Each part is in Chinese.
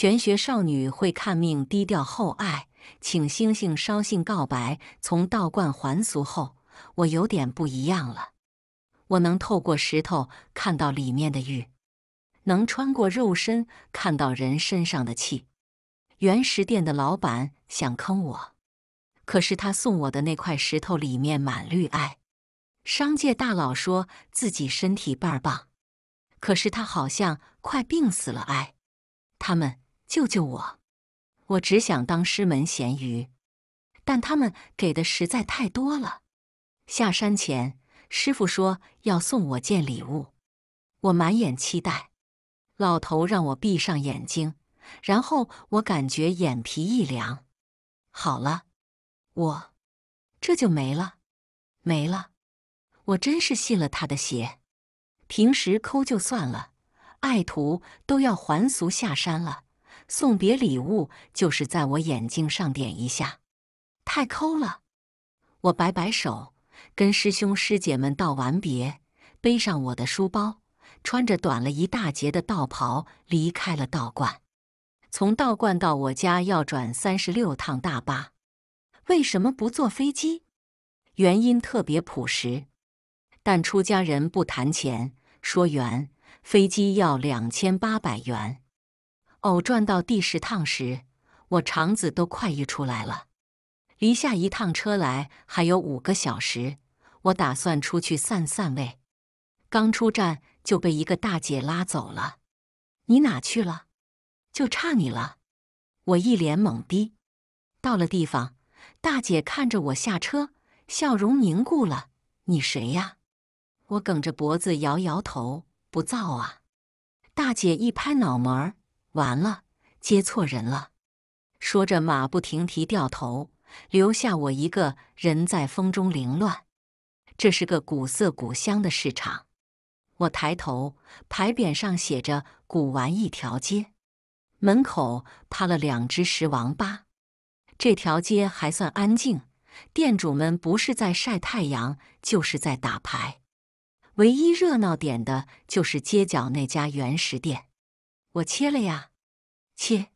玄学少女会看命，低调厚爱，请星星捎信告白。从道观还俗后，我有点不一样了。我能透过石头看到里面的玉，能穿过肉身看到人身上的气。原石店的老板想坑我，可是他送我的那块石头里面满绿。爱商界大佬说自己身体倍儿棒，可是他好像快病死了。哎，他们。救救我！我只想当师门咸鱼，但他们给的实在太多了。下山前，师傅说要送我件礼物，我满眼期待。老头让我闭上眼睛，然后我感觉眼皮一凉。好了，我这就没了，没了！我真是信了他的邪。平时抠就算了，爱徒都要还俗下山了。送别礼物就是在我眼睛上点一下，太抠了。我摆摆手，跟师兄师姐们道完别，背上我的书包，穿着短了一大截的道袍离开了道观。从道观到我家要转三十六趟大巴，为什么不坐飞机？原因特别朴实，但出家人不谈钱，说缘。飞机要两千八百元。偶转到第十趟时，我肠子都快溢出来了。离下一趟车来还有五个小时，我打算出去散散胃。刚出站就被一个大姐拉走了。你哪去了？就差你了！我一脸懵逼。到了地方，大姐看着我下车，笑容凝固了。你谁呀？我梗着脖子摇摇头，不造啊！大姐一拍脑门儿。完了，接错人了。说着，马不停蹄掉头，留下我一个人在风中凌乱。这是个古色古香的市场。我抬头，牌匾上写着“古玩一条街”。门口趴了两只石王八。这条街还算安静，店主们不是在晒太阳，就是在打牌。唯一热闹点的就是街角那家原石店。我切了呀，切！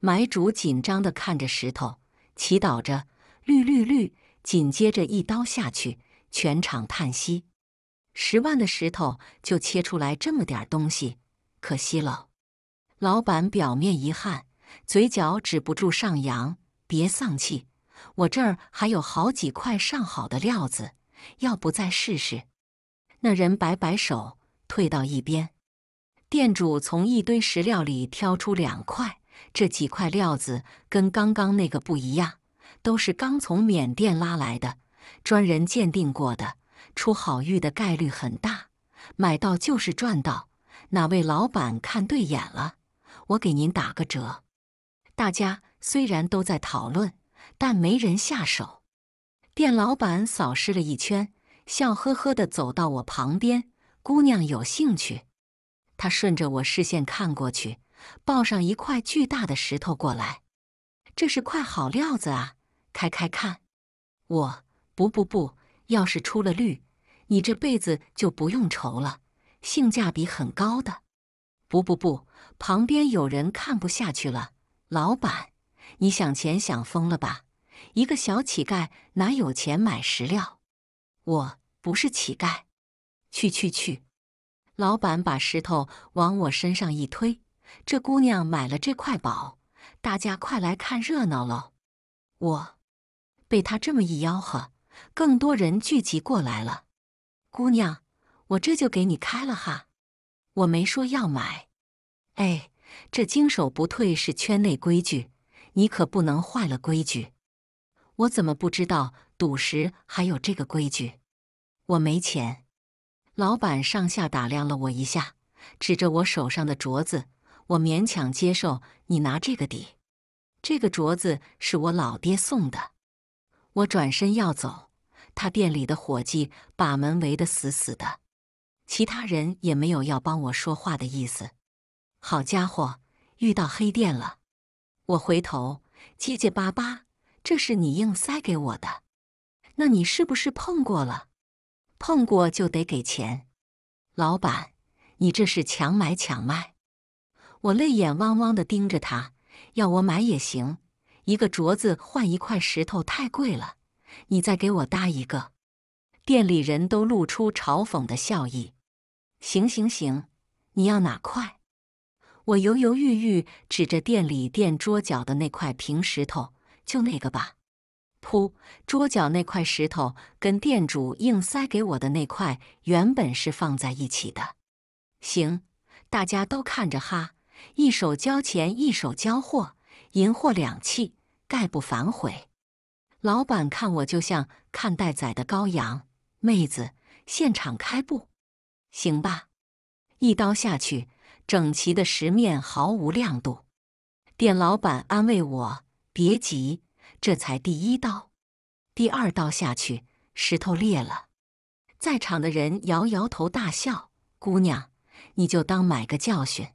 买主紧张的看着石头，祈祷着绿绿绿。紧接着一刀下去，全场叹息。十万的石头就切出来这么点东西，可惜了。老板表面遗憾，嘴角止不住上扬。别丧气，我这儿还有好几块上好的料子，要不再试试？那人摆摆手，退到一边。店主从一堆石料里挑出两块，这几块料子跟刚刚那个不一样，都是刚从缅甸拉来的，专人鉴定过的，出好玉的概率很大，买到就是赚到。哪位老板看对眼了，我给您打个折。大家虽然都在讨论，但没人下手。店老板扫视了一圈，笑呵呵地走到我旁边：“姑娘有兴趣？”他顺着我视线看过去，抱上一块巨大的石头过来。这是块好料子啊，开开看。我不不不，要是出了绿，你这辈子就不用愁了，性价比很高的。不不不，旁边有人看不下去了。老板，你想钱想疯了吧？一个小乞丐哪有钱买石料？我不是乞丐。去去去。老板把石头往我身上一推，这姑娘买了这块宝，大家快来看热闹喽！我被他这么一吆喝，更多人聚集过来了。姑娘，我这就给你开了哈。我没说要买，哎，这经手不退是圈内规矩，你可不能坏了规矩。我怎么不知道赌石还有这个规矩？我没钱。老板上下打量了我一下，指着我手上的镯子，我勉强接受。你拿这个抵，这个镯子是我老爹送的。我转身要走，他店里的伙计把门围得死死的，其他人也没有要帮我说话的意思。好家伙，遇到黑店了！我回头结结巴巴：“这是你硬塞给我的，那你是不是碰过了？”碰过就得给钱，老板，你这是强买强卖！我泪眼汪汪的盯着他，要我买也行，一个镯子换一块石头太贵了，你再给我搭一个。店里人都露出嘲讽的笑意。行行行，你要哪块？我犹犹豫豫，指着店里垫桌角的那块平石头，就那个吧。铺桌角那块石头跟店主硬塞给我的那块原本是放在一起的。行，大家都看着哈，一手交钱，一手交货，银货两讫，概不反悔。老板看我就像看待宰的羔羊。妹子，现场开布，行吧？一刀下去，整齐的石面毫无亮度。店老板安慰我：“别急。”这才第一刀，第二刀下去，石头裂了。在场的人摇摇头，大笑：“姑娘，你就当买个教训。”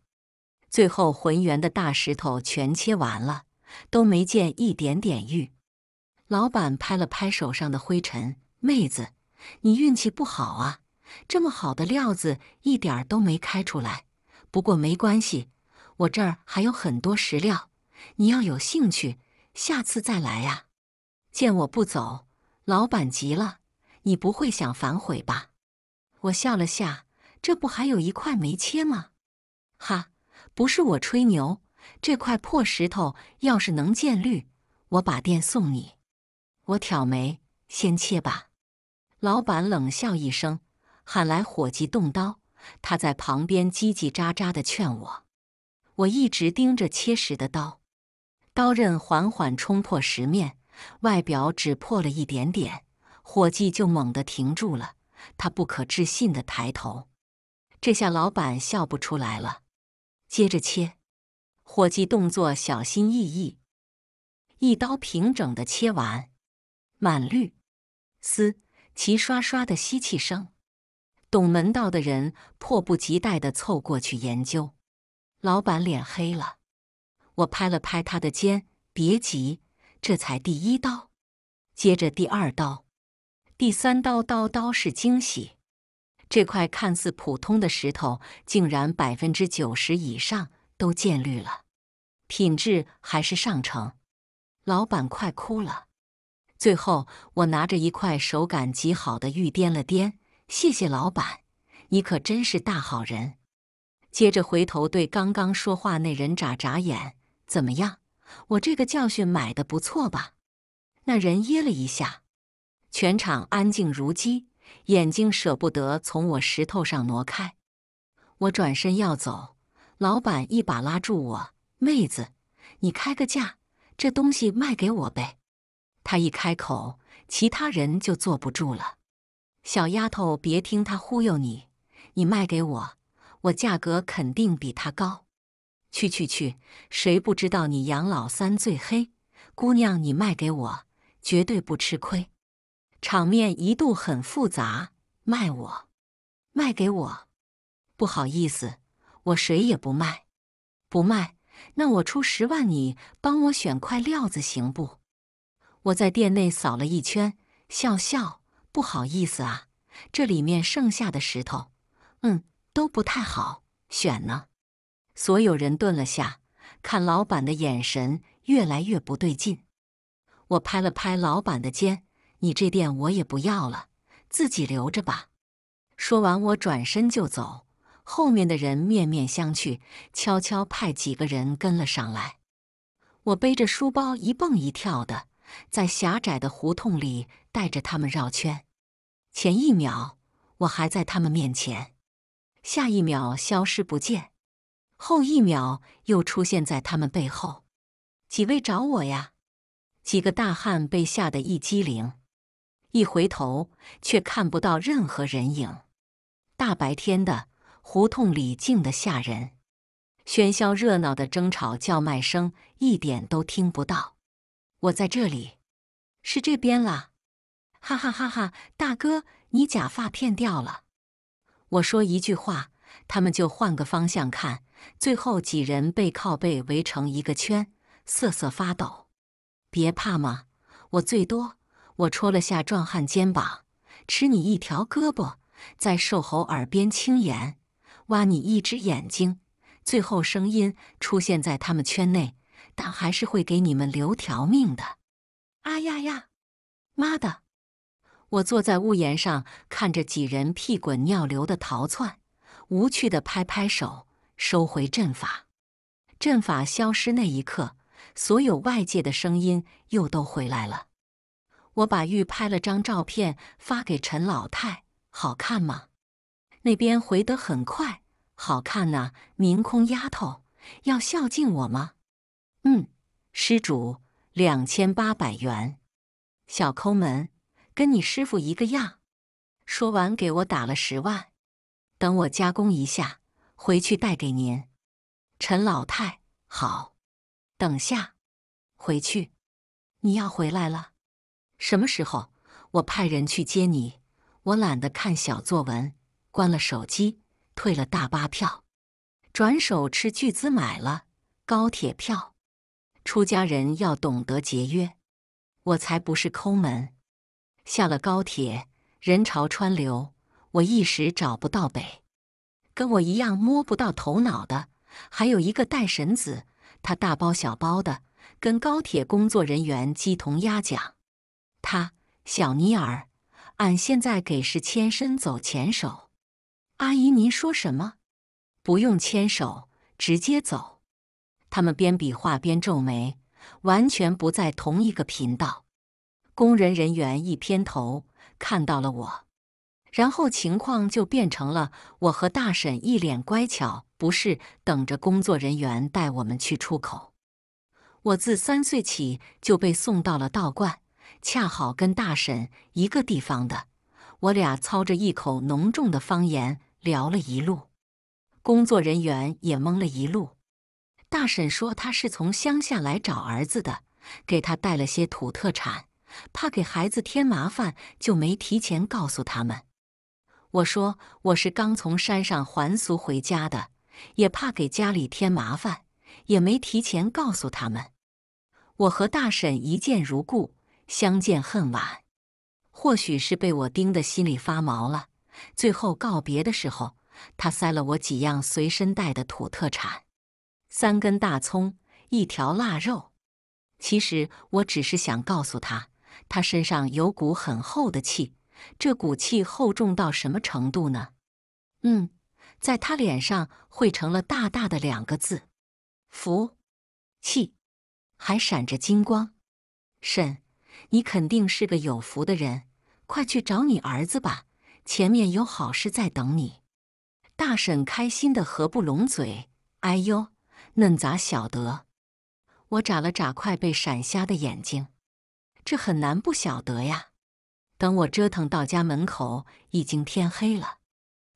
最后浑圆的大石头全切完了，都没见一点点玉。老板拍了拍手上的灰尘：“妹子，你运气不好啊，这么好的料子一点都没开出来。不过没关系，我这儿还有很多石料，你要有兴趣。”下次再来呀！见我不走，老板急了：“你不会想反悔吧？”我笑了下：“这不还有一块没切吗？”哈，不是我吹牛，这块破石头要是能见绿，我把店送你。我挑眉：“先切吧。”老板冷笑一声，喊来伙计动刀。他在旁边叽叽喳喳的劝我，我一直盯着切石的刀。刀刃缓缓冲破石面，外表只破了一点点，伙计就猛地停住了。他不可置信地抬头。这下老板笑不出来了。接着切，伙计动作小心翼翼，一刀平整地切完，满绿嘶，齐刷刷的吸气声。懂门道的人迫不及待地凑过去研究，老板脸黑了。我拍了拍他的肩，别急，这才第一刀，接着第二刀，第三刀，刀刀是惊喜。这块看似普通的石头，竟然百分之九十以上都见绿了，品质还是上乘。老板快哭了。最后，我拿着一块手感极好的玉掂了掂，谢谢老板，你可真是大好人。接着回头对刚刚说话那人眨眨眼。怎么样，我这个教训买的不错吧？那人噎了一下，全场安静如鸡，眼睛舍不得从我石头上挪开。我转身要走，老板一把拉住我：“妹子，你开个价，这东西卖给我呗。”他一开口，其他人就坐不住了。小丫头，别听他忽悠你，你卖给我，我价格肯定比他高。去去去！谁不知道你杨老三最黑？姑娘，你卖给我，绝对不吃亏。场面一度很复杂。卖我，卖给我。不好意思，我谁也不卖。不卖，那我出十万，你帮我选块料子行不？我在店内扫了一圈，笑笑，不好意思啊，这里面剩下的石头，嗯，都不太好选呢。所有人顿了下，看老板的眼神越来越不对劲。我拍了拍老板的肩：“你这店我也不要了，自己留着吧。”说完，我转身就走。后面的人面面相觑，悄悄派几个人跟了上来。我背着书包一蹦一跳的，在狭窄的胡同里带着他们绕圈。前一秒我还在他们面前，下一秒消失不见。后一秒又出现在他们背后，几位找我呀？几个大汉被吓得一激灵，一回头却看不到任何人影。大白天的胡同里静得吓人，喧嚣热闹的争吵叫卖声一点都听不到。我在这里，是这边啦！哈哈哈哈！大哥，你假发片掉了。我说一句话，他们就换个方向看。最后几人背靠背围成一个圈，瑟瑟发抖。别怕嘛，我最多……我戳了下壮汉肩膀，吃你一条胳膊，在瘦猴耳边轻言，挖你一只眼睛。最后声音出现在他们圈内，但还是会给你们留条命的。啊呀呀！妈的！我坐在屋檐上，看着几人屁滚尿流的逃窜，无趣的拍拍手。收回阵法，阵法消失那一刻，所有外界的声音又都回来了。我把玉拍了张照片发给陈老太，好看吗？那边回得很快，好看呐！明空丫头要孝敬我吗？嗯，施主两千八百元，小抠门，跟你师傅一个样。说完，给我打了十万，等我加工一下。回去带给您，陈老太好。等下，回去，你要回来了，什么时候？我派人去接你。我懒得看小作文，关了手机，退了大巴票，转手斥巨资买了高铁票。出家人要懂得节约，我才不是抠门。下了高铁，人潮川流，我一时找不到北。跟我一样摸不到头脑的，还有一个带神子，他大包小包的，跟高铁工作人员鸡同鸭讲。他小尼尔，俺现在给是牵身走前手。阿姨，您说什么？不用牵手，直接走。他们边比划边皱眉，完全不在同一个频道。工人人员一偏头，看到了我。然后情况就变成了我和大婶一脸乖巧，不是等着工作人员带我们去出口。我自三岁起就被送到了道观，恰好跟大婶一个地方的，我俩操着一口浓重的方言聊了一路，工作人员也懵了一路。大婶说她是从乡下来找儿子的，给他带了些土特产，怕给孩子添麻烦，就没提前告诉他们。我说我是刚从山上还俗回家的，也怕给家里添麻烦，也没提前告诉他们。我和大婶一见如故，相见恨晚。或许是被我盯得心里发毛了，最后告别的时候，他塞了我几样随身带的土特产：三根大葱，一条腊肉。其实我只是想告诉他，他身上有股很厚的气。这股气厚重到什么程度呢？嗯，在他脸上汇成了大大的两个字：福气，还闪着金光。婶，你肯定是个有福的人，快去找你儿子吧，前面有好事在等你。大婶开心的合不拢嘴，哎呦，嫩咋晓得？我眨了眨快被闪瞎的眼睛，这很难不晓得呀。等我折腾到家门口，已经天黑了。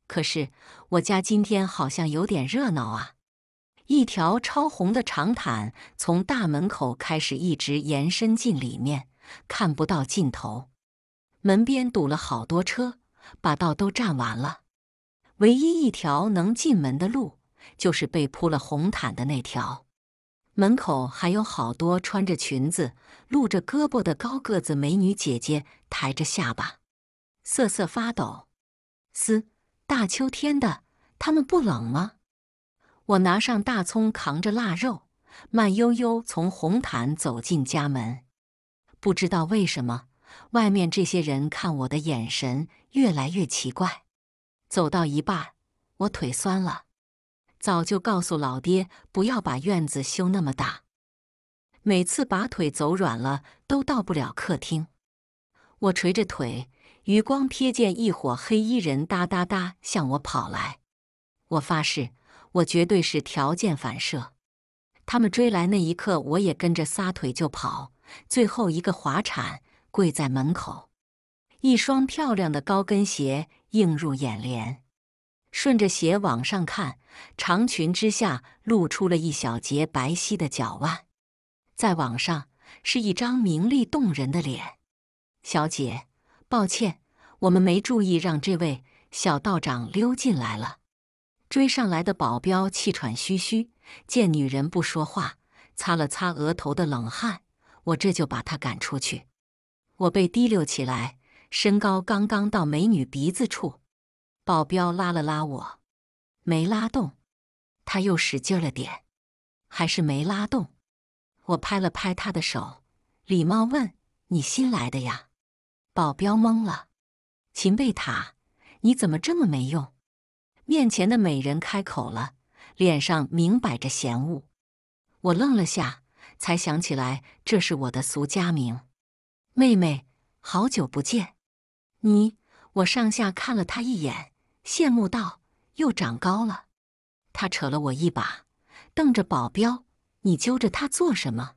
可是我家今天好像有点热闹啊！一条超红的长毯从大门口开始，一直延伸进里面，看不到尽头。门边堵了好多车，把道都占完了。唯一一条能进门的路，就是被铺了红毯的那条。门口还有好多穿着裙子、露着胳膊的高个子美女姐姐，抬着下巴，瑟瑟发抖。嘶，大秋天的，他们不冷吗？我拿上大葱，扛着腊肉，慢悠悠从红毯走进家门。不知道为什么，外面这些人看我的眼神越来越奇怪。走到一半，我腿酸了。早就告诉老爹不要把院子修那么大，每次把腿走软了都到不了客厅。我垂着腿，余光瞥见一伙黑衣人哒哒哒向我跑来。我发誓，我绝对是条件反射。他们追来那一刻，我也跟着撒腿就跑。最后一个滑铲，跪在门口，一双漂亮的高跟鞋映入眼帘。顺着鞋往上看，长裙之下露出了一小截白皙的脚腕。再往上是一张明丽动人的脸。小姐，抱歉，我们没注意，让这位小道长溜进来了。追上来的保镖气喘吁吁，见女人不说话，擦了擦额头的冷汗。我这就把他赶出去。我被提溜起来，身高刚刚到美女鼻子处。保镖拉了拉我，没拉动，他又使劲了点，还是没拉动。我拍了拍他的手，礼貌问：“你新来的呀？”保镖懵了。秦贝塔，你怎么这么没用？面前的美人开口了，脸上明摆着嫌恶。我愣了下，才想起来这是我的俗家名。妹妹，好久不见。你，我上下看了她一眼。羡慕道：“又长高了。”他扯了我一把，瞪着保镖：“你揪着他做什么？”“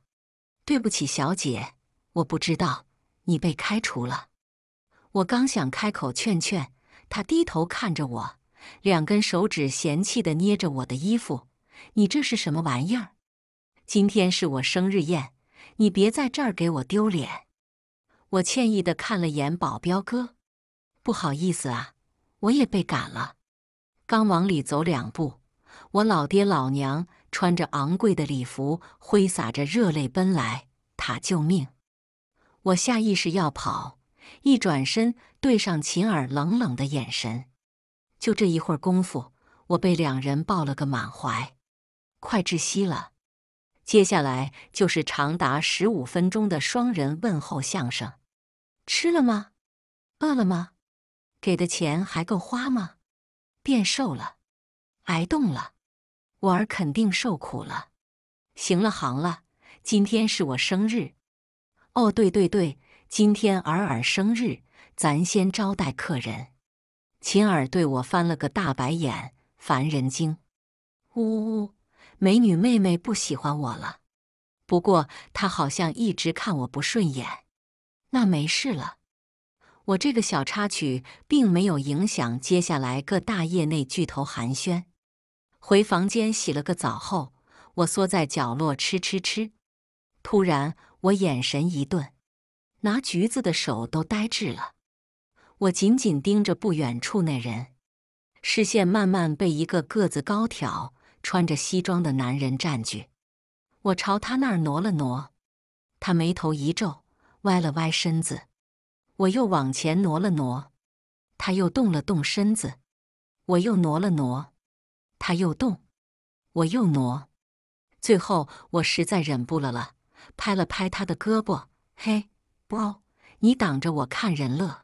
对不起，小姐，我不知道。”“你被开除了。”我刚想开口劝劝他，低头看着我，两根手指嫌弃地捏着我的衣服：“你这是什么玩意儿？”“今天是我生日宴，你别在这儿给我丢脸。”我歉意地看了眼保镖哥：“不好意思啊。”我也被赶了，刚往里走两步，我老爹老娘穿着昂贵的礼服，挥洒着热泪奔来，塔救命！我下意识要跑，一转身对上秦儿冷冷的眼神。就这一会儿功夫，我被两人抱了个满怀，快窒息了。接下来就是长达十五分钟的双人问候相声：吃了吗？饿了吗？给的钱还够花吗？变瘦了，挨冻了，我儿肯定受苦了。行了行了，今天是我生日。哦对对对，今天尔尔生日，咱先招待客人。秦尔对我翻了个大白眼，烦人精。呜呜，美女妹妹不喜欢我了。不过她好像一直看我不顺眼。那没事了。我这个小插曲并没有影响接下来各大业内巨头寒暄。回房间洗了个澡后，我缩在角落吃吃吃。突然，我眼神一顿，拿橘子的手都呆滞了。我紧紧盯着不远处那人，视线慢慢被一个个子高挑、穿着西装的男人占据。我朝他那儿挪了挪，他眉头一皱，歪了歪身子。我又往前挪了挪，他又动了动身子，我又挪了挪，他又动，我又挪。最后我实在忍不了了，拍了拍他的胳膊：“嘿，bro，你挡着我看人乐。”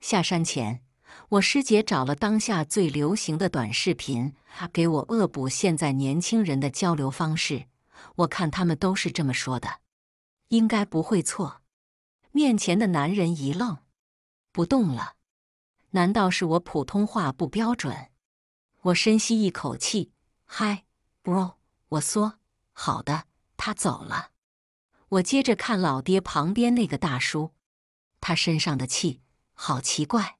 下山前，我师姐找了当下最流行的短视频，给我恶补现在年轻人的交流方式。我看他们都是这么说的，应该不会错。面前的男人一愣，不动了。难道是我普通话不标准？我深吸一口气，嗨，bro，我说好的。他走了。我接着看老爹旁边那个大叔，他身上的气好奇怪。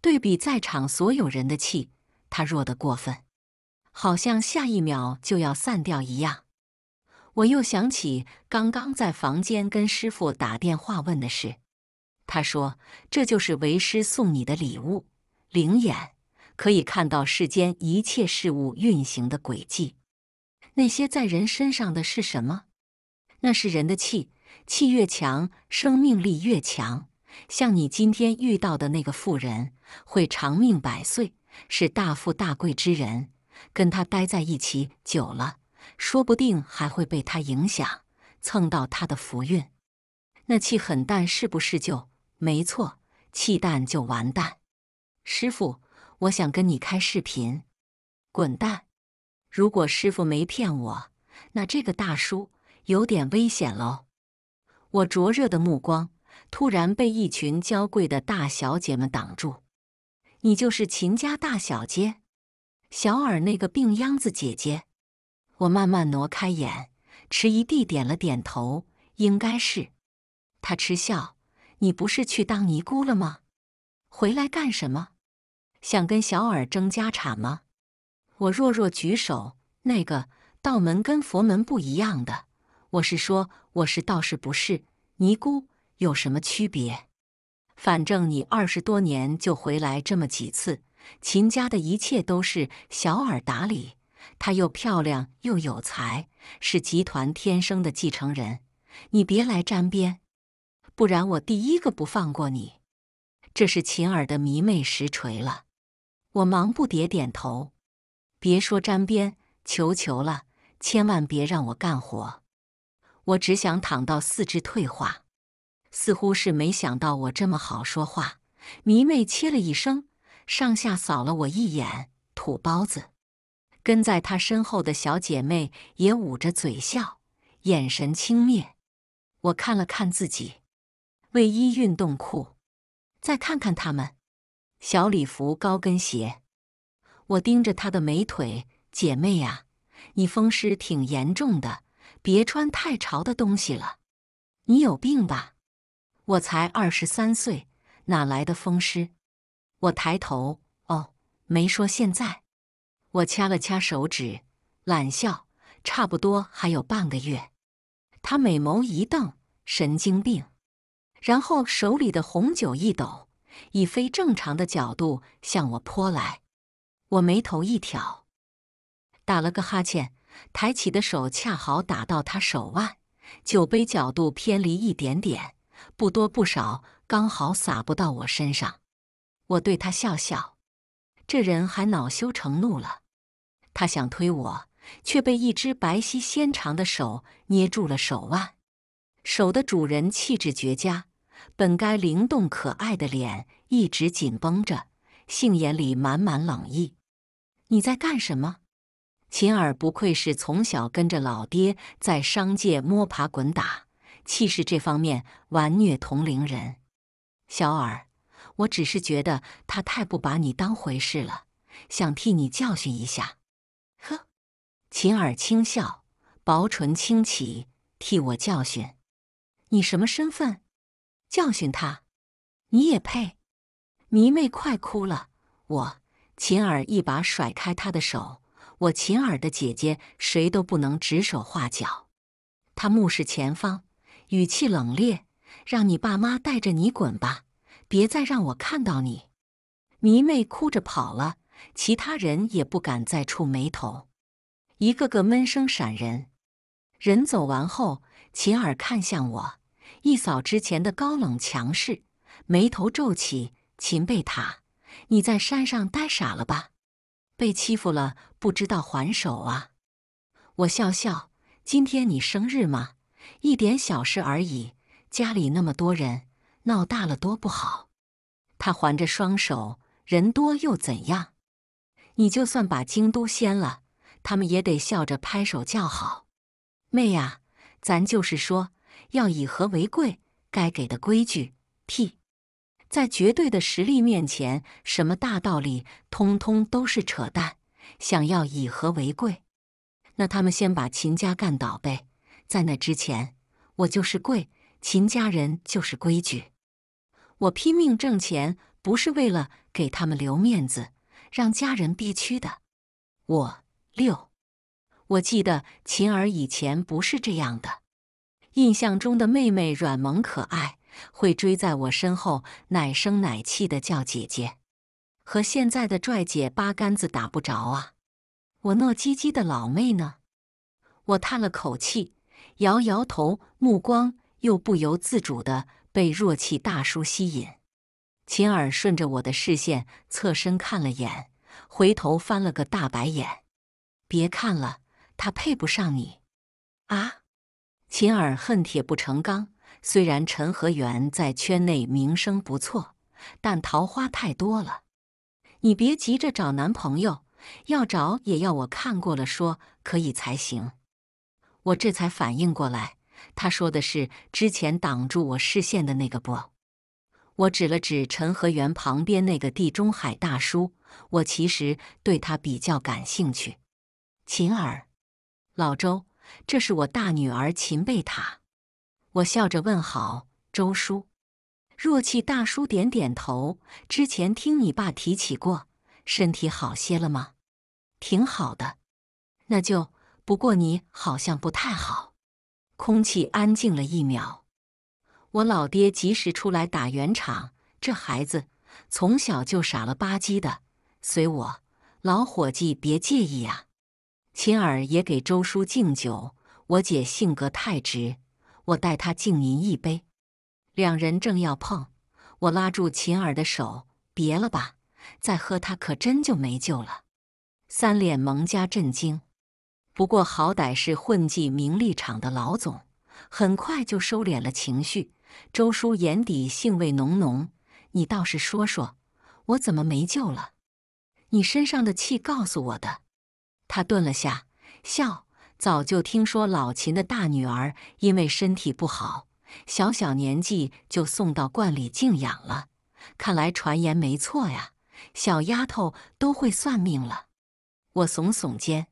对比在场所有人的气，他弱得过分，好像下一秒就要散掉一样。我又想起刚刚在房间跟师傅打电话问的事，他说：“这就是为师送你的礼物，灵眼，可以看到世间一切事物运行的轨迹。那些在人身上的是什么？那是人的气，气越强，生命力越强。像你今天遇到的那个富人，会长命百岁，是大富大贵之人。跟他待在一起久了。”说不定还会被他影响，蹭到他的福运。那气很淡，是不是就没错？气淡就完蛋。师傅，我想跟你开视频。滚蛋！如果师傅没骗我，那这个大叔有点危险喽。我灼热的目光突然被一群娇贵的大小姐们挡住。你就是秦家大小姐，小耳那个病秧子姐姐。我慢慢挪开眼，迟疑地点了点头。应该是他嗤笑：“你不是去当尼姑了吗？回来干什么？想跟小耳争家产吗？”我弱弱举手：“那个道门跟佛门不一样的，我是说我是道士，不是尼姑，有什么区别？反正你二十多年就回来这么几次，秦家的一切都是小耳打理。”她又漂亮又有才，是集团天生的继承人。你别来沾边，不然我第一个不放过你。这是秦儿的迷妹实锤了。我忙不迭点头。别说沾边，求求了，千万别让我干活。我只想躺到四肢退化。似乎是没想到我这么好说话，迷妹切了一声，上下扫了我一眼，土包子。跟在她身后的小姐妹也捂着嘴笑，眼神轻蔑。我看了看自己，卫衣、运动裤，再看看他们，小礼服、高跟鞋。我盯着她的美腿，姐妹呀，你风湿挺严重的，别穿太潮的东西了。你有病吧？我才二十三岁，哪来的风湿？我抬头，哦，没说现在。我掐了掐手指，懒笑，差不多还有半个月。他美眸一瞪，神经病。然后手里的红酒一抖，以非正常的角度向我泼来。我眉头一挑，打了个哈欠，抬起的手恰好打到他手腕，酒杯角度偏离一点点，不多不少，刚好洒不到我身上。我对他笑笑。这人还恼羞成怒了，他想推我，却被一只白皙纤长的手捏住了手腕。手的主人气质绝佳，本该灵动可爱的脸一直紧绷着，杏眼里满满冷意。你在干什么？秦儿不愧是从小跟着老爹在商界摸爬滚打，气势这方面完虐同龄人。小耳。我只是觉得他太不把你当回事了，想替你教训一下。呵，秦尔轻笑，薄唇轻启，替我教训？你什么身份？教训他？你也配？迷妹快哭了！我秦尔一把甩开她的手。我秦尔的姐姐，谁都不能指手画脚。他目视前方，语气冷冽：“让你爸妈带着你滚吧。”别再让我看到你！迷妹哭着跑了，其他人也不敢再触眉头，一个个闷声闪人。人走完后，秦儿看向我，一扫之前的高冷强势，眉头皱起：“秦贝塔，你在山上呆傻了吧？被欺负了不知道还手啊？”我笑笑：“今天你生日吗？一点小事而已，家里那么多人。”闹大了多不好！他环着双手，人多又怎样？你就算把京都掀了，他们也得笑着拍手叫好。妹啊，咱就是说，要以和为贵，该给的规矩屁！在绝对的实力面前，什么大道理通通都是扯淡。想要以和为贵，那他们先把秦家干倒呗。在那之前，我就是贵。秦家人就是规矩，我拼命挣钱不是为了给他们留面子，让家人憋屈的。我六，我记得秦儿以前不是这样的，印象中的妹妹软萌可爱，会追在我身后奶声奶气的叫姐姐，和现在的拽姐八竿子打不着啊。我糯叽叽的老妹呢？我叹了口气，摇摇头，目光。又不由自主的被弱气大叔吸引，秦尔顺着我的视线侧身看了眼，回头翻了个大白眼：“别看了，他配不上你。”啊！秦尔恨铁不成钢。虽然陈和元在圈内名声不错，但桃花太多了。你别急着找男朋友，要找也要我看过了说可以才行。我这才反应过来。他说的是之前挡住我视线的那个不？我指了指陈和元旁边那个地中海大叔。我其实对他比较感兴趣。秦儿，老周，这是我大女儿秦贝塔。我笑着问好，周叔。若气大叔点点头。之前听你爸提起过，身体好些了吗？挺好的。那就不过你好像不太好。空气安静了一秒，我老爹及时出来打圆场。这孩子从小就傻了吧唧的，随我老伙计别介意啊。秦儿也给周叔敬酒，我姐性格太直，我代她敬您一杯。两人正要碰，我拉住秦儿的手，别了吧，再喝他可真就没救了。三脸蒙加震惊。不过好歹是混迹名利场的老总，很快就收敛了情绪。周叔眼底兴味浓浓，你倒是说说，我怎么没救了？你身上的气告诉我的。他顿了下，笑，早就听说老秦的大女儿因为身体不好，小小年纪就送到观里静养了。看来传言没错呀，小丫头都会算命了。我耸耸肩。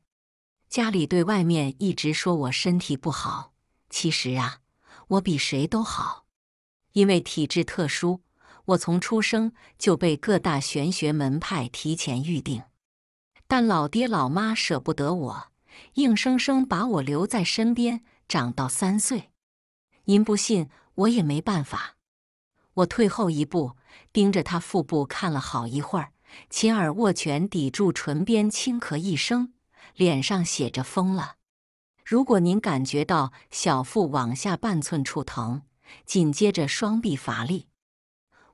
家里对外面一直说我身体不好，其实啊，我比谁都好，因为体质特殊，我从出生就被各大玄学门派提前预定。但老爹老妈舍不得我，硬生生把我留在身边，长到三岁。您不信，我也没办法。我退后一步，盯着他腹部看了好一会儿，秦尔握拳抵住唇边，轻咳一声。脸上写着疯了。如果您感觉到小腹往下半寸处疼，紧接着双臂乏力，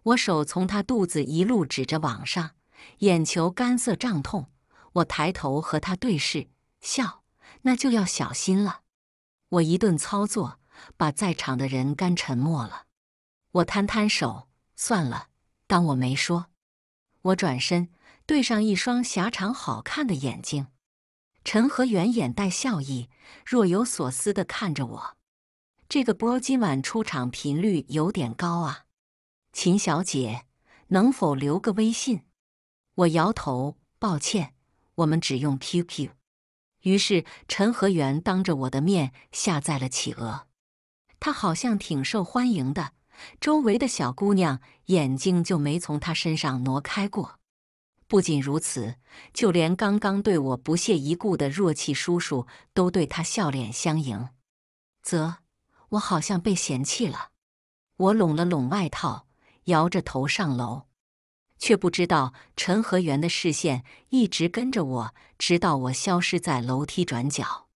我手从他肚子一路指着往上，眼球干涩胀痛。我抬头和他对视，笑，那就要小心了。我一顿操作，把在场的人干沉默了。我摊摊手，算了，当我没说。我转身，对上一双狭长好看的眼睛。陈和元眼带笑意，若有所思地看着我。这个波今晚出场频率有点高啊。秦小姐，能否留个微信？我摇头，抱歉，我们只用 QQ。于是陈和元当着我的面下载了企鹅。他好像挺受欢迎的，周围的小姑娘眼睛就没从他身上挪开过。不仅如此，就连刚刚对我不屑一顾的弱气叔叔都对他笑脸相迎，啧，我好像被嫌弃了。我拢了拢外套，摇着头上楼，却不知道陈和元的视线一直跟着我，直到我消失在楼梯转角。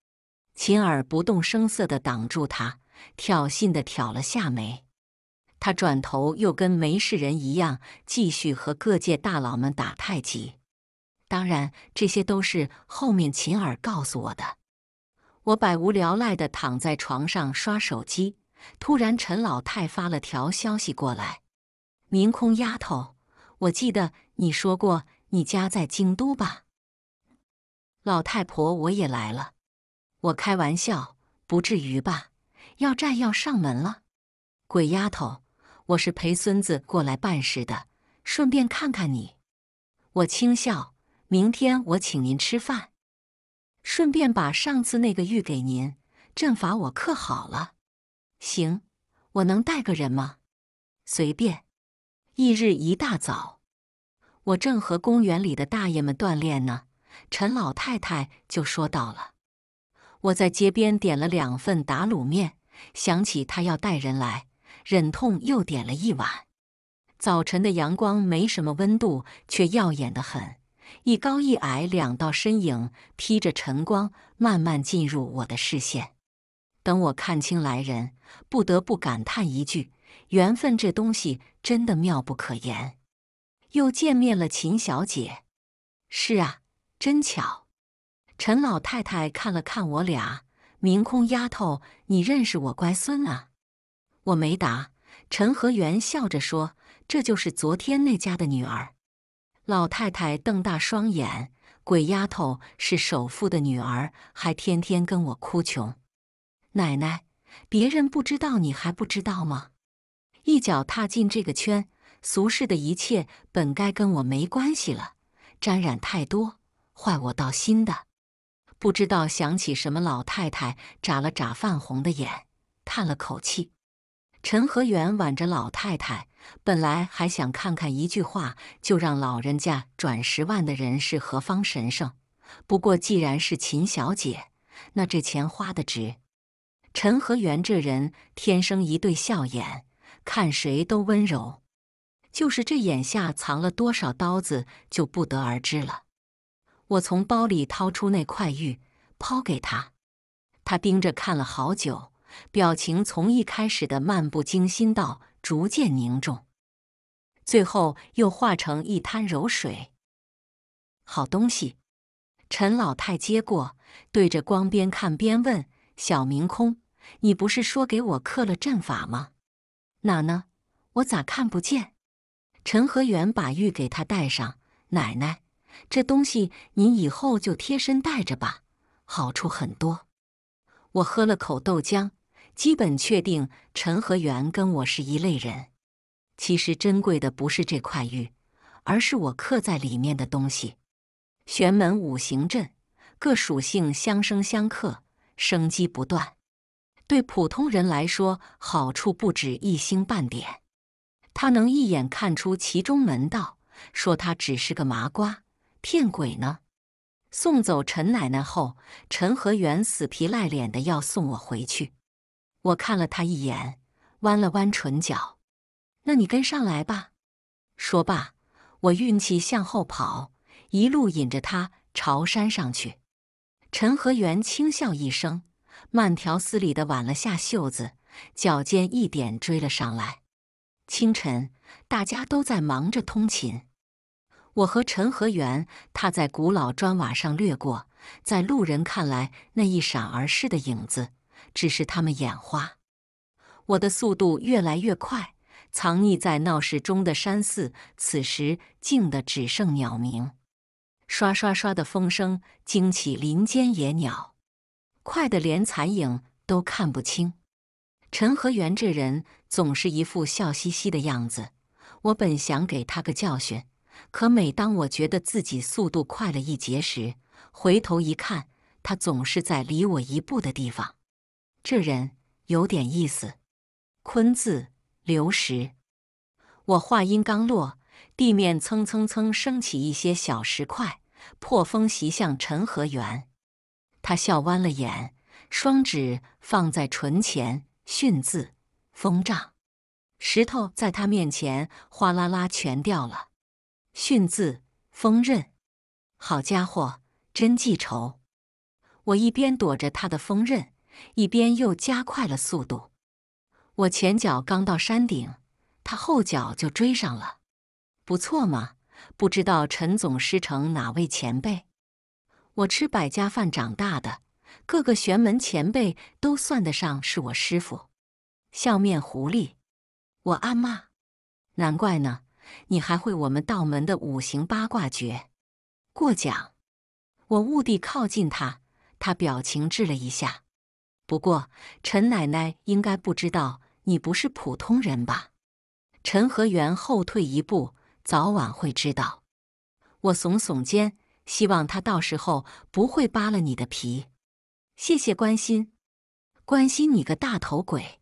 秦尔不动声色的挡住他，挑衅的挑了下眉。他转头又跟没事人一样，继续和各界大佬们打太极。当然，这些都是后面秦耳告诉我的。我百无聊赖地躺在床上刷手机，突然陈老太发了条消息过来：“明空丫头，我记得你说过你家在京都吧？”老太婆，我也来了。我开玩笑，不至于吧？要债要上门了，鬼丫头！我是陪孙子过来办事的，顺便看看你。我轻笑，明天我请您吃饭，顺便把上次那个玉给您，阵法我刻好了。行，我能带个人吗？随便。翌日一大早，我正和公园里的大爷们锻炼呢，陈老太太就说到了。我在街边点了两份打卤面，想起她要带人来。忍痛又点了一碗。早晨的阳光没什么温度，却耀眼得很。一高一矮两道身影披着晨光，慢慢进入我的视线。等我看清来人，不得不感叹一句：缘分这东西真的妙不可言。又见面了，秦小姐。是啊，真巧。陈老太太看了看我俩，明空丫头，你认识我乖孙啊？我没答。陈和元笑着说：“这就是昨天那家的女儿。”老太太瞪大双眼：“鬼丫头是首富的女儿，还天天跟我哭穷！”奶奶，别人不知道，你还不知道吗？一脚踏进这个圈，俗世的一切本该跟我没关系了，沾染太多，坏我道心的。不知道想起什么，老太太眨了眨泛红的眼，叹了口气。陈和元挽着老太太，本来还想看看一句话就让老人家转十万的人是何方神圣。不过既然是秦小姐，那这钱花的值。陈和元这人天生一对笑眼，看谁都温柔，就是这眼下藏了多少刀子就不得而知了。我从包里掏出那块玉，抛给他，他盯着看了好久。表情从一开始的漫不经心到逐渐凝重，最后又化成一滩柔水。好东西，陈老太接过，对着光边看边问：“小明空，你不是说给我刻了阵法吗？哪呢？我咋看不见？”陈和元把玉给他戴上。奶奶，这东西您以后就贴身带着吧，好处很多。我喝了口豆浆。基本确定，陈和元跟我是一类人。其实珍贵的不是这块玉，而是我刻在里面的东西——玄门五行阵，各属性相生相克，生机不断。对普通人来说，好处不止一星半点。他能一眼看出其中门道，说他只是个麻瓜骗鬼呢。送走陈奶奶后，陈和元死皮赖脸的要送我回去。我看了他一眼，弯了弯唇角。那你跟上来吧。说罢，我运气向后跑，一路引着他朝山上去。陈和元轻笑一声，慢条斯理地挽了下袖子，脚尖一点追了上来。清晨，大家都在忙着通勤，我和陈和元踏在古老砖瓦上掠过，在路人看来，那一闪而逝的影子。只是他们眼花，我的速度越来越快。藏匿在闹市中的山寺，此时静的只剩鸟鸣，刷刷刷的风声惊起林间野鸟。快的连残影都看不清。陈和元这人总是一副笑嘻嘻的样子。我本想给他个教训，可每当我觉得自己速度快了一截时，回头一看，他总是在离我一步的地方。这人有点意思，坤字流石。我话音刚落，地面蹭蹭蹭升起一些小石块，破风袭向陈和元。他笑弯了眼，双指放在唇前，训字风障，石头在他面前哗啦啦全掉了。训字风刃，好家伙，真记仇！我一边躲着他的风刃。一边又加快了速度，我前脚刚到山顶，他后脚就追上了。不错嘛！不知道陈总师承哪位前辈？我吃百家饭长大的，各个玄门前辈都算得上是我师傅。笑面狐狸，我暗骂：难怪呢！你还会我们道门的五行八卦诀？过奖。我兀地靠近他，他表情滞了一下。不过，陈奶奶应该不知道你不是普通人吧？陈和元后退一步，早晚会知道。我耸耸肩，希望他到时候不会扒了你的皮。谢谢关心，关心你个大头鬼！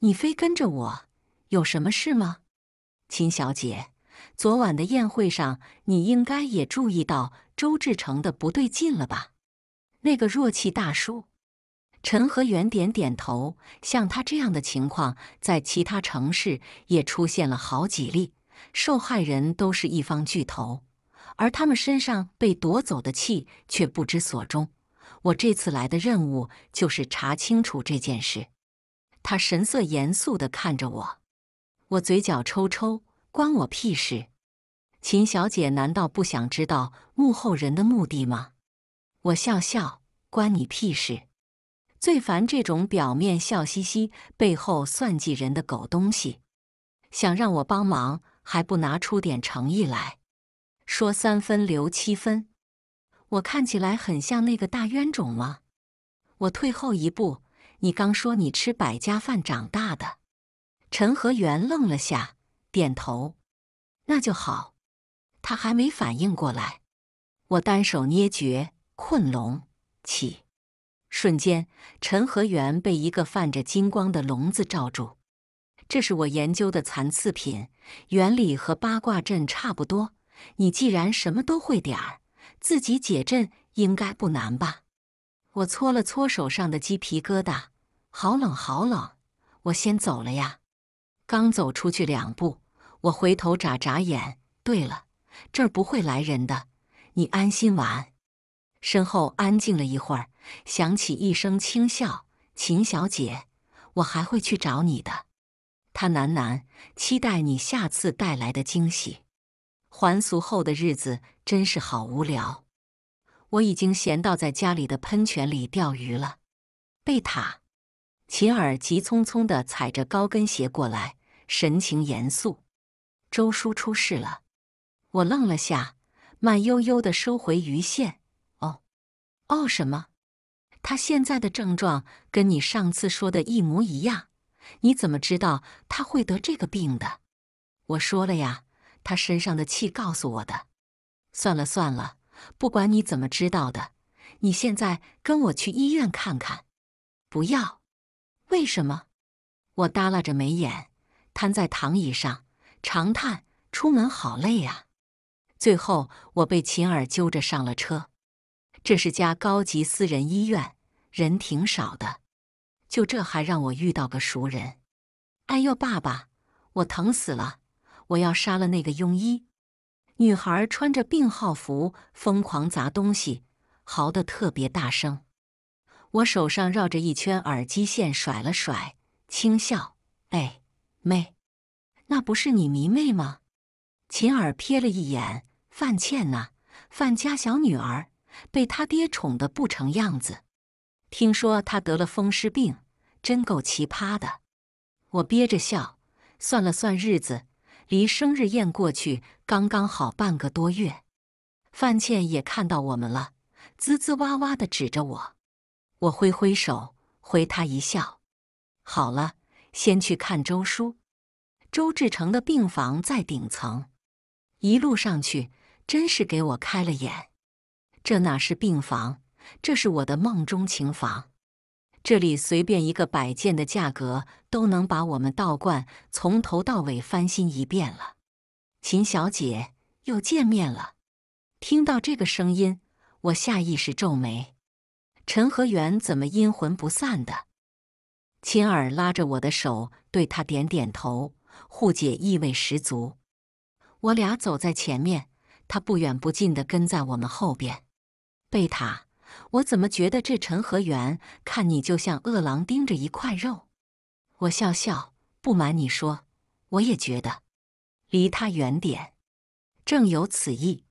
你非跟着我，有什么事吗？秦小姐，昨晚的宴会上，你应该也注意到周志成的不对劲了吧？那个弱气大叔。陈和元点点头，像他这样的情况在其他城市也出现了好几例，受害人都是一方巨头，而他们身上被夺走的气却不知所终。我这次来的任务就是查清楚这件事。他神色严肃地看着我，我嘴角抽抽，关我屁事？秦小姐难道不想知道幕后人的目的吗？我笑笑，关你屁事？最烦这种表面笑嘻嘻、背后算计人的狗东西，想让我帮忙还不拿出点诚意来，说三分留七分，我看起来很像那个大冤种吗？我退后一步，你刚说你吃百家饭长大的，陈和元愣了下，点头，那就好。他还没反应过来，我单手捏诀，困龙起。瞬间，陈和元被一个泛着金光的笼子罩住。这是我研究的残次品，原理和八卦阵差不多。你既然什么都会点儿，自己解阵应该不难吧？我搓了搓手上的鸡皮疙瘩，好冷，好冷。我先走了呀。刚走出去两步，我回头眨眨眼。对了，这儿不会来人的，你安心玩。身后安静了一会儿。响起一声轻笑，秦小姐，我还会去找你的。他喃喃，期待你下次带来的惊喜。还俗后的日子真是好无聊，我已经闲到在家里的喷泉里钓鱼了。贝塔，秦尔急匆匆地踩着高跟鞋过来，神情严肃。周叔出事了。我愣了下，慢悠悠地收回鱼线。哦，哦什么？他现在的症状跟你上次说的一模一样，你怎么知道他会得这个病的？我说了呀，他身上的气告诉我的。算了算了，不管你怎么知道的，你现在跟我去医院看看。不要，为什么？我耷拉着眉眼，瘫在躺椅上，长叹：出门好累啊。最后，我被秦儿揪着上了车。这是家高级私人医院。人挺少的，就这还让我遇到个熟人。哎呦，爸爸，我疼死了！我要杀了那个庸医！女孩穿着病号服，疯狂砸东西，嚎得特别大声。我手上绕着一圈耳机线，甩了甩，轻笑：“哎，妹，那不是你迷妹吗？”秦耳瞥了一眼范倩呢，范家小女儿，被他爹宠得不成样子。听说他得了风湿病，真够奇葩的。我憋着笑，算了算日子，离生日宴过去刚刚好半个多月。范倩也看到我们了，滋滋哇哇的指着我。我挥挥手回她一笑：“好了，先去看周叔。”周志成的病房在顶层，一路上去真是给我开了眼。这哪是病房？这是我的梦中情房，这里随便一个摆件的价格都能把我们道观从头到尾翻新一遍了。秦小姐又见面了。听到这个声音，我下意识皱眉：陈和元怎么阴魂不散的？秦儿拉着我的手，对他点点头，护姐意味十足。我俩走在前面，他不远不近的跟在我们后边。贝塔。我怎么觉得这陈和元看你就像饿狼盯着一块肉？我笑笑，不瞒你说，我也觉得离他远点。正有此意。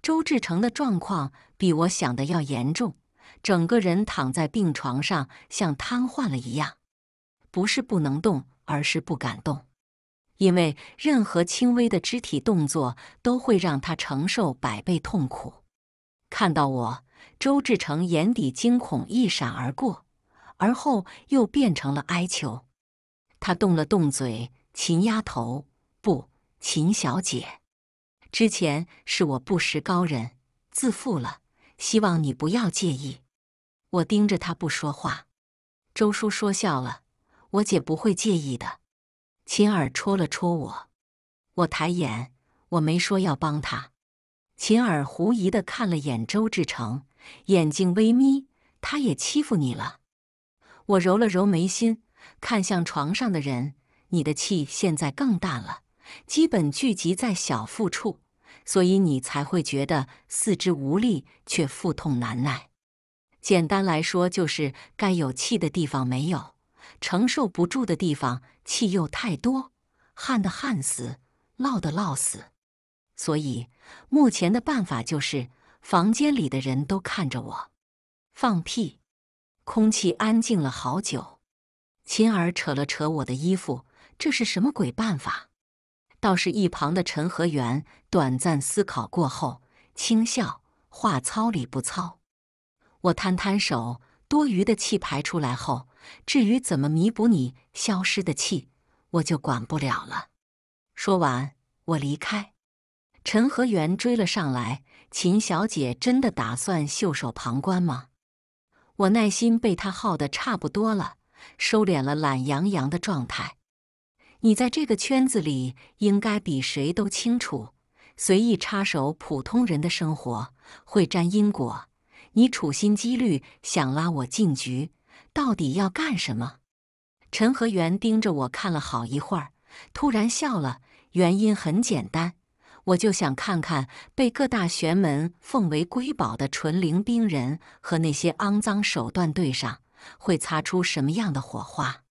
周志成的状况比我想的要严重，整个人躺在病床上，像瘫痪了一样。不是不能动，而是不敢动，因为任何轻微的肢体动作都会让他承受百倍痛苦。看到我。周志成眼底惊恐一闪而过，而后又变成了哀求。他动了动嘴，秦丫头，不，秦小姐，之前是我不识高人，自负了，希望你不要介意。我盯着他不说话。周叔说笑了，我姐不会介意的。秦耳戳了戳我，我抬眼，我没说要帮他。秦耳狐疑的看了眼周志成。眼睛微眯，他也欺负你了。我揉了揉眉心，看向床上的人。你的气现在更大了，基本聚集在小腹处，所以你才会觉得四肢无力，却腹痛难耐。简单来说，就是该有气的地方没有，承受不住的地方气又太多，汗的汗死，涝的涝死。所以目前的办法就是。房间里的人都看着我，放屁！空气安静了好久。秦儿扯了扯我的衣服，这是什么鬼办法？倒是一旁的陈和元短暂思考过后，轻笑：“话糙理不糙。”我摊摊手，多余的气排出来后，至于怎么弥补你消失的气，我就管不了了。说完，我离开。陈和元追了上来。秦小姐真的打算袖手旁观吗？我耐心被他耗得差不多了，收敛了懒洋洋的状态。你在这个圈子里应该比谁都清楚，随意插手普通人的生活会沾因果。你处心积虑想拉我进局，到底要干什么？陈和元盯着我看了好一会儿，突然笑了。原因很简单。我就想看看被各大玄门奉为瑰宝的纯灵兵人和那些肮脏手段对上，会擦出什么样的火花？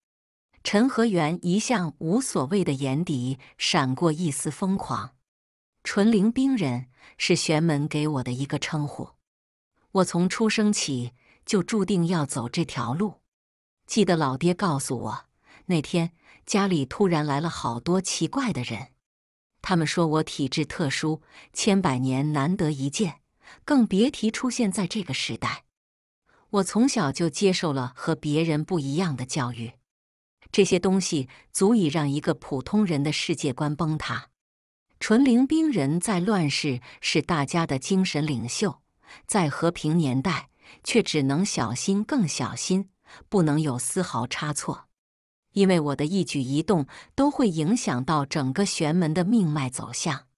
陈和元一向无所谓的眼底闪过一丝疯狂。纯灵兵人是玄门给我的一个称呼，我从出生起就注定要走这条路。记得老爹告诉我，那天家里突然来了好多奇怪的人。他们说我体质特殊，千百年难得一见，更别提出现在这个时代。我从小就接受了和别人不一样的教育，这些东西足以让一个普通人的世界观崩塌。纯灵兵人在乱世是大家的精神领袖，在和平年代却只能小心更小心，不能有丝毫差错。因为我的一举一动都会影响到整个玄门的命脉走向，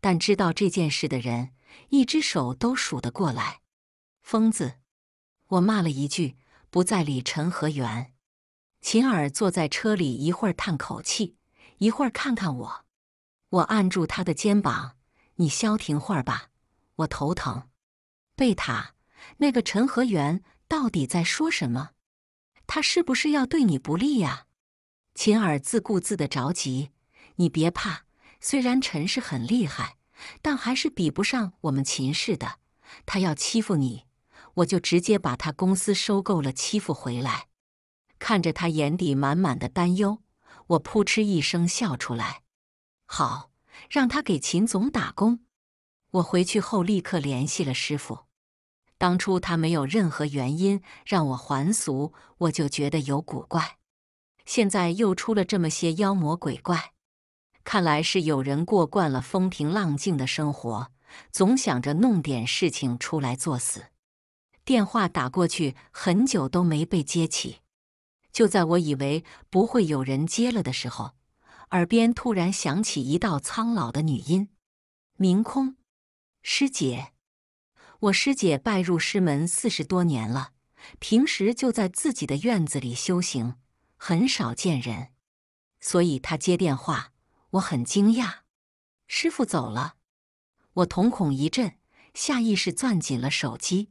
但知道这件事的人，一只手都数得过来。疯子，我骂了一句，不再理陈和元。秦儿坐在车里，一会儿叹口气，一会儿看看我。我按住他的肩膀：“你消停会儿吧，我头疼。”贝塔，那个陈和元到底在说什么？他是不是要对你不利呀？秦尔自顾自的着急，你别怕。虽然陈氏很厉害，但还是比不上我们秦氏的。他要欺负你，我就直接把他公司收购了，欺负回来。看着他眼底满满的担忧，我扑哧一声笑出来。好，让他给秦总打工。我回去后立刻联系了师傅。当初他没有任何原因让我还俗，我就觉得有古怪。现在又出了这么些妖魔鬼怪，看来是有人过惯了风平浪静的生活，总想着弄点事情出来作死。电话打过去很久都没被接起，就在我以为不会有人接了的时候，耳边突然响起一道苍老的女音：“明空，师姐，我师姐拜入师门四十多年了，平时就在自己的院子里修行。”很少见人，所以他接电话，我很惊讶。师傅走了，我瞳孔一震，下意识攥紧了手机。